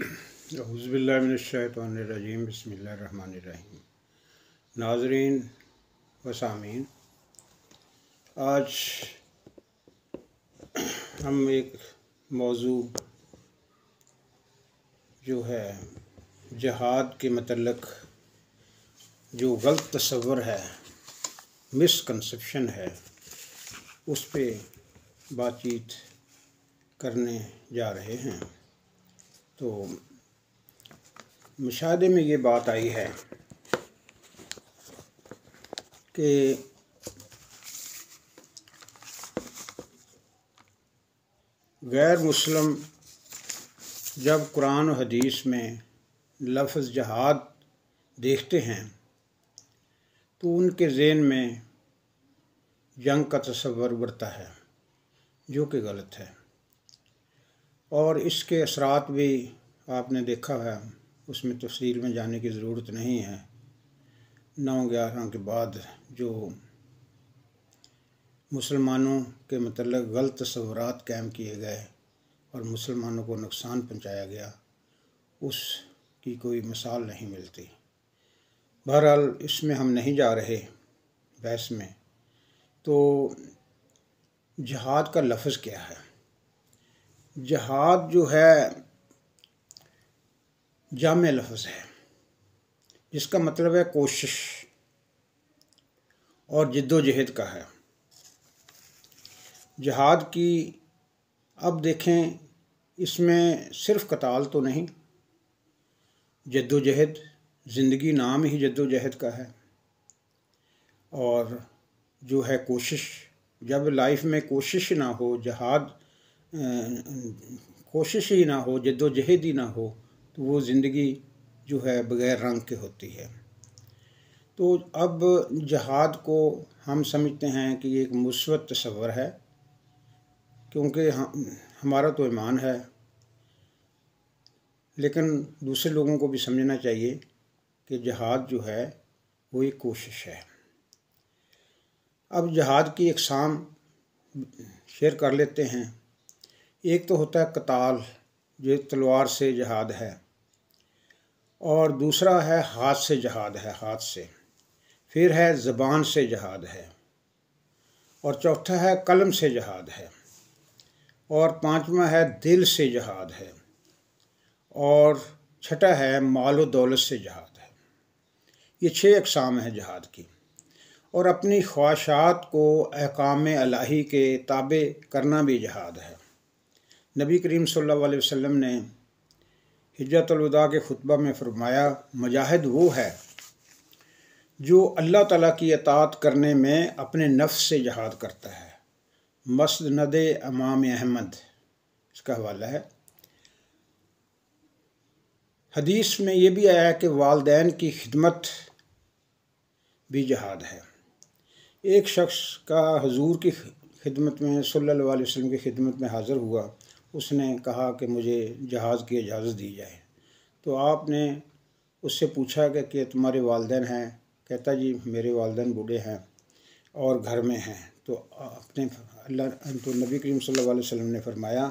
हज़बिल्लाशैतरजीम बसमीम नाजरीन वसामीन आज हम एक मौजू जो है जहाद के मतलब जो गलत तस्वर है मिसकनसप्शन है उस पर बातचीत करने जा रहे हैं तो मुशाहे में ये बात आई है कि गैर मुस्लिम जब कुरान और हदीस में लफ्ज़ जहाद देखते हैं तो उनके जेन में जंग का तस्वर उभरता है जो कि गलत है और इसके असरात भी आपने देखा है उसमें तफसील में जाने की ज़रूरत नहीं है नौ ग्यारह के बाद जो मुसलमानों के मतलब गलत तस्वरत कायम किए गए और मुसलमानों को नुकसान पहुंचाया गया उसकी कोई मिसाल नहीं मिलती बहरहाल इसमें हम नहीं जा रहे बहस में तो जहाद का लफ्ज़ क्या है जहाद जो है जाम लफ्ज़ है जिसका मतलब है कोशिश और जद्दोजहद का है जहाद की अब देखें इसमें सिर्फ कताल तो नहीं जद्दोजहद ज़िंदगी नाम ही जद्दोजहद का है और जो है कोशिश जब लाइफ में कोशिश ना हो जहाद कोशिश ही ना हो जद्दोजहद ही ना हो तो वो ज़िंदगी जो है बग़ैर रंग के होती है तो अब जहाद को हम समझते हैं कि ये एक मुस्बत तस्वर है क्योंकि हम हमारा तो ईमान है लेकिन दूसरे लोगों को भी समझना चाहिए कि जहाद जो है वो एक कोशिश है अब जहाद की अकसाम शेयर कर लेते हैं एक तो होता है कताल जो तलवार से जहाद है और दूसरा है हाथ से जहाद है हाथ से फिर है ज़बान से जहाद है और चौथा है कलम से जहाद है और पांचवा है दिल से जहाद है और छठा है माल दौलत से जहाद है ये छः अकसाम हैं जहाद की और अपनी ख्वाहिशात को अहकाम अलाही के ताबे करना भी जहाद है नबी करीम सल्लल्लाहु अलैहि वसल्लम ने हिजतलुदा के खुतबा में फरमाया मुजाहिद वो है जो अल्लाह ताला की अतात करने में अपने नफ्स से जहाद करता है नद अमाम अहमद इसका हवाला है हदीस में ये भी आया कि वालदेन की खिदमत भी जहाद है एक शख्स का हजूर की खिदमत में सल्लल्लाहु अलैहि वसल्लम की खिदमत में हाज़िर हुआ उसने कहा कि मुझे जहाज़ की इजाज़त दी जाए तो आपने उससे पूछा कि क्या तुम्हारे वालदेन हैं कहता जी मेरे वालदेन बूढ़े हैं और घर में हैं तो अपने अल्लाह तो नबी करीम सल्लल्लाहु अलैहि वसल्लम ने फरमाया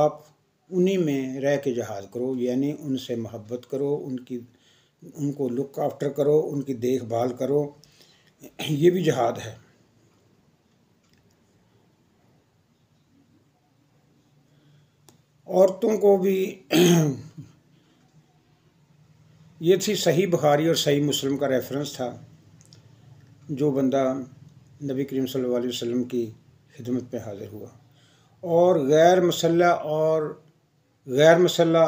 आप उन्हीं में रह के जहाज़ करो यानी उनसे मोहब्बत करो उनकी उनको लुक आफ्टर करो उनकी देखभाल करो ये भी जहाद है औरतों को भी ये थी सही बुखारी और सही मुस्लिम का रेफरेंस था जो बंदा नबी करीम सल्लल्लाहु अलैहि वसल्लम की खिदमत में हाज़िर हुआ और गैर मसल्ला और गैर मसल्ला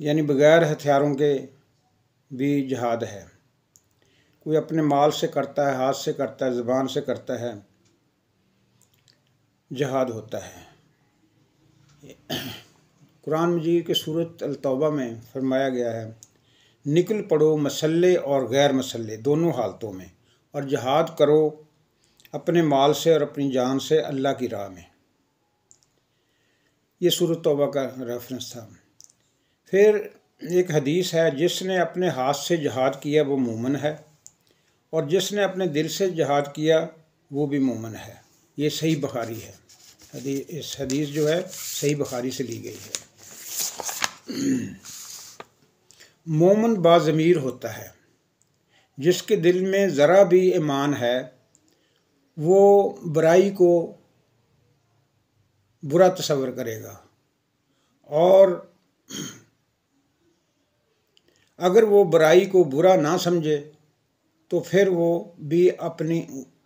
यानी बग़ैर हथियारों के भी जहाद है कोई अपने माल से करता है हाथ से करता है ज़बान से करता है जहाद होता है कुरान मजीद के सूरत अलतौबा में फरमाया गया है निकल पड़ो मसल्ले और गैर मसल्ले दोनों हालतों में और जहाद करो अपने माल से और अपनी जान से अल्लाह की राह में ये सूरत तोबा का रेफरेंस था फिर एक हदीस है जिसने अपने हाथ से जहाद किया वो मोमन है और जिसने अपने दिल से जहाद किया वो भी मोमन है ये सही बखारी है इस हदीस जो है सही बुखारी से ली गई है मोमन बाज़मीर होता है जिसके दिल में ज़रा भी ईमान है वो बुराई को बुरा तस्वर करेगा और अगर वो बुराई को बुरा ना समझे तो फिर वो भी अपनी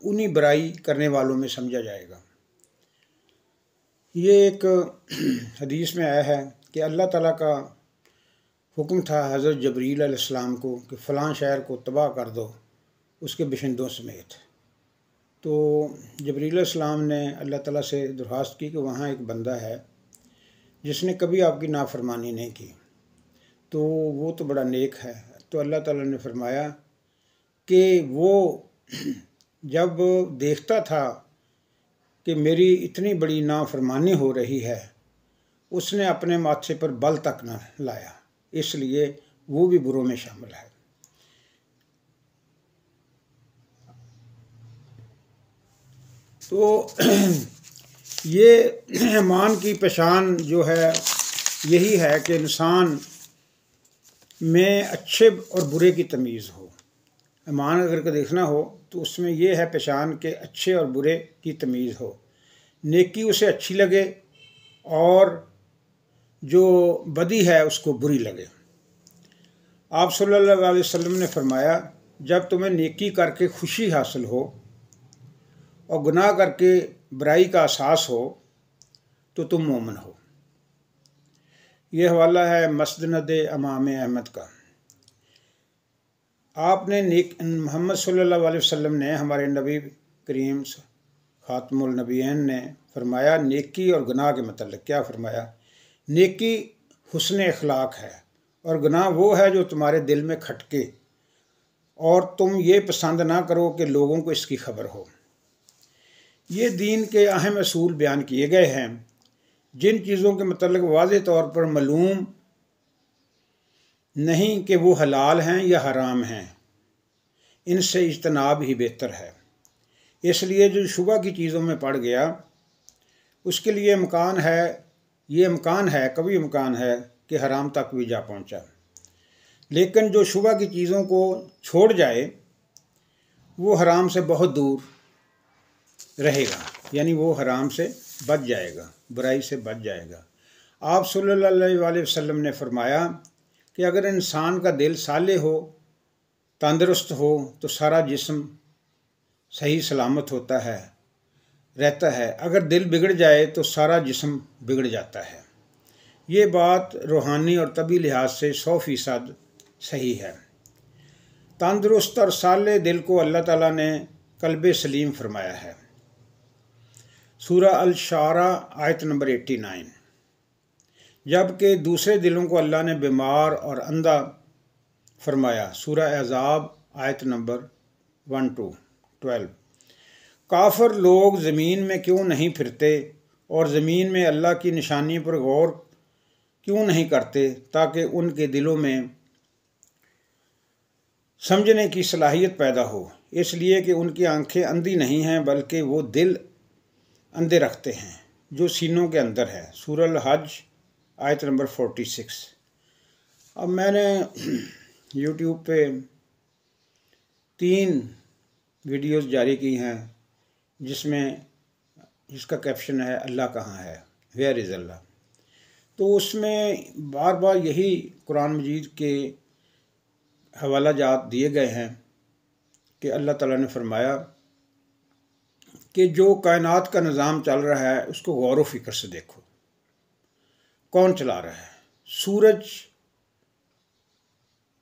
उन्हीं बुराई करने वालों में समझा जाएगा ये एक हदीस में आया है कि अल्लाह ताला का हुक्म था हज़रत जबरील अलैहिस्सलाम को कि फ़लाँ शहर को तबाह कर दो उसके बशिंदों समेत तो जबरील अलैहिस्सलाम ने अल्लाह ताला से दरख्वास्त की कि वहाँ एक बंदा है जिसने कभी आपकी नाफरमानी नहीं की तो वो तो बड़ा नेक है तो अल्लाह ताला ने फरमाया कि वो जब देखता था कि मेरी इतनी बड़ी नाफरमानी हो रही है उसने अपने माथे पर बल तक न लाया इसलिए वो भी बुरों में शामिल है तो ये मान की पहचान जो है यही है कि इंसान में अच्छे और बुरे की तमीज़ हो ईमान अगर का देखना हो तो उसमें यह है पहचान के अच्छे और बुरे की तमीज़ हो नेकी उसे अच्छी लगे और जो बदी है उसको बुरी लगे आप सल्लल्लाहु अलैहि वसल्लम ने फरमाया जब तुम्हें नेकी करके खुशी हासिल हो और गुनाह करके बुराई का एहसास हो तो तुम मोमन हो यह हवाला है मसनद अमाम अहमद का आपने मोहम्मद सल्लल्लाहु अलैहि वसल्लम ने हमारे नबी करीम ख़ातमुल नबीन ने फरमाया नेकी और गुनाह के मतलब क्या फरमाया नेकी हुसन अखलाक है और गुनाह वो है जो तुम्हारे दिल में खटके और तुम ये पसंद ना करो कि लोगों को इसकी खबर हो ये दीन के अहम असूल बयान किए गए हैं जिन चीज़ों के मतलब वाज तौर पर मलूम नहीं कि वो हलाल हैं या हराम हैं इनसे इजतनाब ही बेहतर है इसलिए जो शुबा की चीज़ों में पड़ गया उसके लिए मकान है ये मकान है कभी मकान है कि हराम तक भी जा पहुँचा लेकिन जो शुबा की चीज़ों को छोड़ जाए वो हराम से बहुत दूर रहेगा यानी वो हराम से बच जाएगा बुराई से बच जाएगा आप सल्लल्लाहु अलैहि वसल्लम ने फरमाया कि अगर इंसान का दिल साले हो तंदुरुस्त हो तो सारा जिस्म सही सलामत होता है रहता है अगर दिल बिगड़ जाए तो सारा जिस्म बिगड़ जाता है ये बात रूहानी और तबी लिहाज से सौ फीसद सही है तंदुरुस्त और साले दिल को अल्लाह ताला ने कल्ब सलीम फरमाया है सूरा अल शारा आयत नंबर एट्टी नाइन जबकि दूसरे दिलों को अल्लाह ने बीमार और अंधा फरमाया सूर एज़ाब आयत नंबर वन टू ट्वेल्व काफर लोग ज़मीन में क्यों नहीं फिरते और ज़मीन में अल्लाह की निशानी पर गौर क्यों नहीं करते ताकि उनके दिलों में समझने की सलाहियत पैदा हो इसलिए कि उनकी आंखें अंधी नहीं हैं बल्कि वो दिल अंधे रखते हैं जो सीनों के अंदर है सूरल हज आयत नंबर फोर्टी सिक्स अब मैंने यूट्यूब पे तीन वीडियोस जारी की हैं जिसमें जिसका कैप्शन है अल्लाह कहाँ है वेयर इज़ अल्लाह तो उसमें बार बार यही कुरान मजीद के हवाला जात दिए गए हैं कि अल्लाह ताला ने फरमाया कि जो कायनात का निज़ाम चल रहा है उसको गौर व फिक्र से देखो कौन चला रहा है सूरज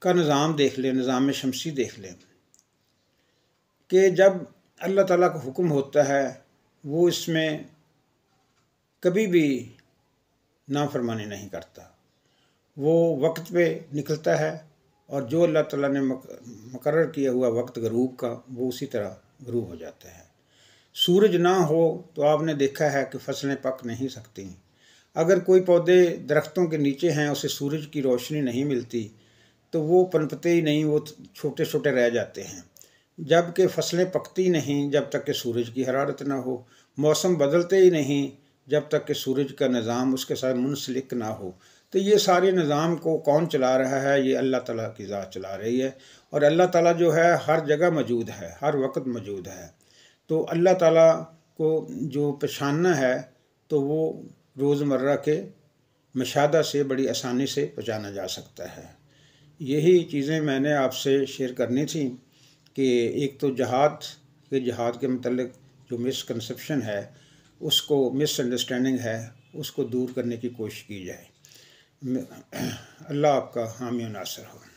का निज़ाम देख लें निज़ाम शमसी देख लें कि जब अल्लाह ताला का हुक्म होता है वो इसमें कभी भी नाफरमानी नहीं करता वो वक्त पे निकलता है और जो अल्लाह ताला ने मुकर किया हुआ वक्त गरूब का वो उसी तरह गरूब हो जाता है सूरज ना हो तो आपने देखा है कि फसलें पक नहीं सकती अगर कोई पौधे दरख्तों के नीचे हैं उसे सूरज की रोशनी नहीं मिलती तो वो पनपते ही नहीं वो छोटे छोटे रह जाते हैं जबकि फसलें पकती नहीं जब तक कि सूरज की हरारत ना हो मौसम बदलते ही नहीं जब तक कि सूरज का निज़ाम उसके साथ मुंसलिक ना हो तो ये सारे निज़ाम को कौन चला रहा है ये अल्लाह ताला की ज़ात चला रही है और अल्लाह ताला जो है हर जगह मौजूद है हर वक्त मौजूद है तो अल्लाह ताला को जो पहचानना है तो वो रोज़मर्रा के मशादा से बड़ी आसानी से पहचाना जा सकता है यही चीज़ें मैंने आपसे शेयर करनी थी कि एक तो जहाद के जहाद के मतलब जो मिसकनसप्शन है उसको मिसअंडरस्टैंडिंग है उसको दूर करने की कोशिश की जाए अल्लाह आपका हामी नासर हो